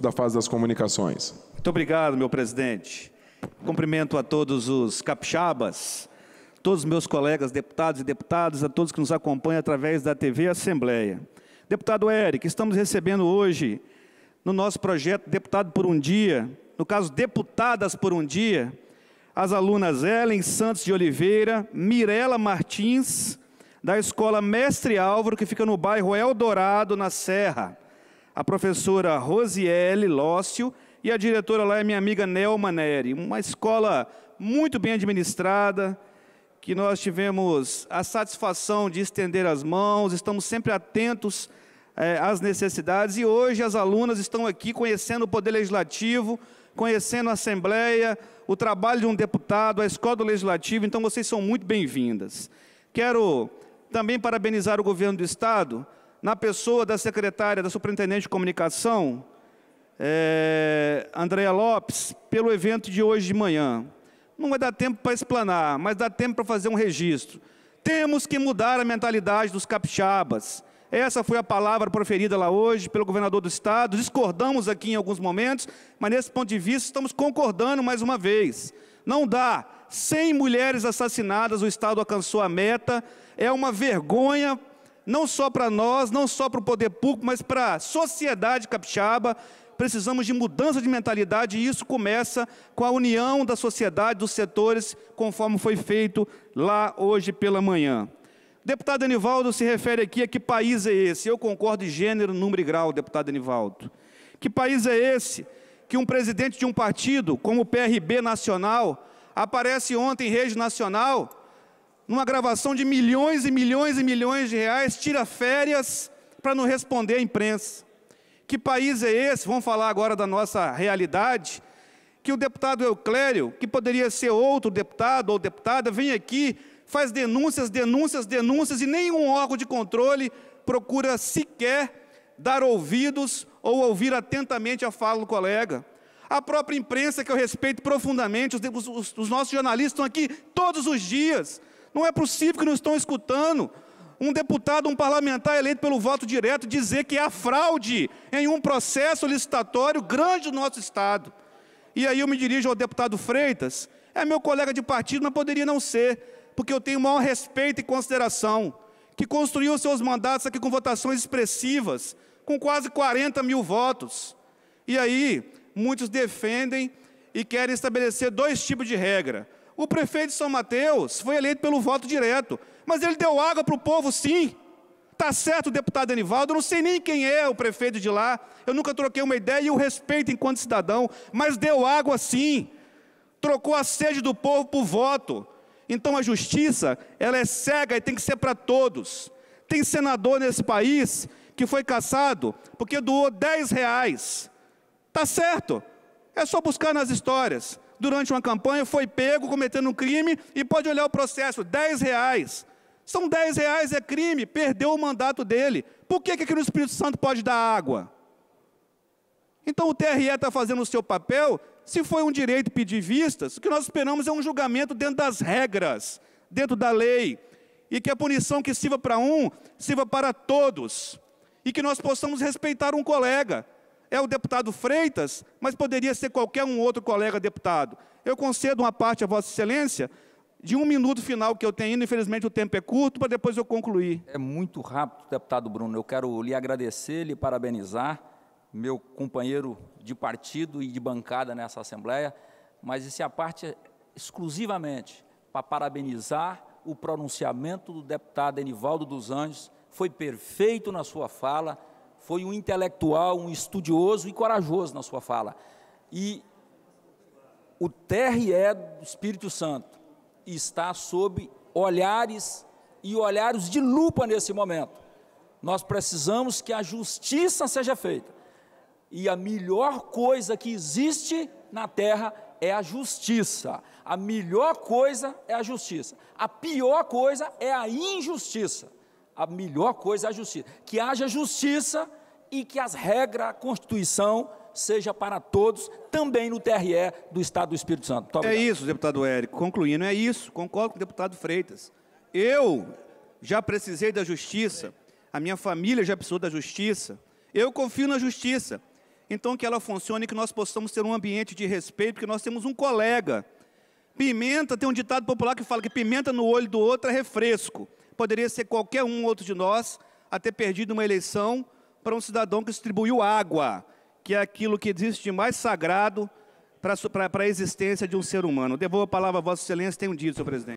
da fase das comunicações. Muito obrigado, meu presidente. Cumprimento a todos os capixabas, todos os meus colegas deputados e deputadas, a todos que nos acompanham através da TV Assembleia. Deputado Eric, estamos recebendo hoje, no nosso projeto Deputado por um Dia, no caso Deputadas por um Dia, as alunas Ellen Santos de Oliveira, Mirela Martins, da Escola Mestre Álvaro, que fica no bairro Eldorado, na Serra a professora Rosiele Lócio e a diretora lá é minha amiga Nelma Neri. Uma escola muito bem administrada, que nós tivemos a satisfação de estender as mãos, estamos sempre atentos é, às necessidades e hoje as alunas estão aqui conhecendo o Poder Legislativo, conhecendo a Assembleia, o trabalho de um deputado, a Escola do Legislativo, então vocês são muito bem-vindas. Quero também parabenizar o governo do Estado na pessoa da secretária da Superintendente de Comunicação, é, Andréa Lopes, pelo evento de hoje de manhã. Não vai dar tempo para explanar, mas dá tempo para fazer um registro. Temos que mudar a mentalidade dos capixabas. Essa foi a palavra proferida lá hoje pelo governador do Estado. Discordamos aqui em alguns momentos, mas nesse ponto de vista estamos concordando mais uma vez. Não dá. 100 mulheres assassinadas, o Estado alcançou a meta. É uma vergonha não só para nós, não só para o poder público, mas para a sociedade capixaba. Precisamos de mudança de mentalidade e isso começa com a união da sociedade, dos setores, conforme foi feito lá hoje pela manhã. Deputado Anivaldo se refere aqui a que país é esse? Eu concordo em gênero, número e grau, deputado Anivaldo. Que país é esse que um presidente de um partido, como o PRB Nacional, aparece ontem em rede nacional numa gravação de milhões e milhões e milhões de reais, tira férias para não responder à imprensa. Que país é esse? Vamos falar agora da nossa realidade. Que o deputado Euclério, que poderia ser outro deputado ou deputada, vem aqui, faz denúncias, denúncias, denúncias e nenhum órgão de controle procura sequer dar ouvidos ou ouvir atentamente a fala do colega. A própria imprensa, que eu respeito profundamente, os, os, os nossos jornalistas estão aqui todos os dias não é possível que não estão escutando um deputado, um parlamentar eleito pelo voto direto dizer que há fraude em um processo licitatório grande do nosso Estado. E aí eu me dirijo ao deputado Freitas, é meu colega de partido, mas poderia não ser, porque eu tenho o maior respeito e consideração, que construiu seus mandatos aqui com votações expressivas, com quase 40 mil votos. E aí, muitos defendem e querem estabelecer dois tipos de regra o prefeito de São Mateus foi eleito pelo voto direto, mas ele deu água para o povo, sim. Tá certo, deputado Anivaldo, eu não sei nem quem é o prefeito de lá, eu nunca troquei uma ideia e o respeito enquanto cidadão, mas deu água sim. Trocou a sede do povo por voto. Então a justiça, ela é cega e tem que ser para todos. Tem senador nesse país que foi caçado porque doou 10 reais. Tá certo, é só buscar nas histórias durante uma campanha, foi pego cometendo um crime e pode olhar o processo, 10 reais. São 10 reais, é crime, perdeu o mandato dele. Por que, que aqui no Espírito Santo pode dar água? Então o TRE está fazendo o seu papel, se foi um direito pedir vistas, o que nós esperamos é um julgamento dentro das regras, dentro da lei, e que a punição que sirva para um, sirva para todos, e que nós possamos respeitar um colega, é o deputado Freitas, mas poderia ser qualquer um outro colega deputado. Eu concedo uma parte à Vossa Excelência de um minuto final que eu tenho, infelizmente o tempo é curto, para depois eu concluir. É muito rápido, deputado Bruno. Eu quero lhe agradecer, lhe parabenizar, meu companheiro de partido e de bancada nessa Assembleia, mas isso é a parte exclusivamente para parabenizar o pronunciamento do deputado Enivaldo dos Anjos. Foi perfeito na sua fala foi um intelectual, um estudioso e corajoso na sua fala. E o TRE do Espírito Santo está sob olhares e olhares de lupa nesse momento. Nós precisamos que a justiça seja feita. E a melhor coisa que existe na terra é a justiça. A melhor coisa é a justiça. A pior coisa é a injustiça. A melhor coisa é a justiça. Que haja justiça e que as regras, a Constituição, seja para todos, também no TRE do Estado do Espírito Santo. é isso, deputado Érico. Concluindo, é isso. Concordo com o deputado Freitas. Eu já precisei da justiça, a minha família já precisou da justiça. Eu confio na justiça. Então, que ela funcione, que nós possamos ter um ambiente de respeito, porque nós temos um colega. Pimenta, tem um ditado popular que fala que pimenta no olho do outro é refresco. Poderia ser qualquer um outro de nós a ter perdido uma eleição para um cidadão que distribuiu água, que é aquilo que existe de mais sagrado para a existência de um ser humano. Devolvo a palavra a Vossa Excelência, tenho dito, senhor presidente.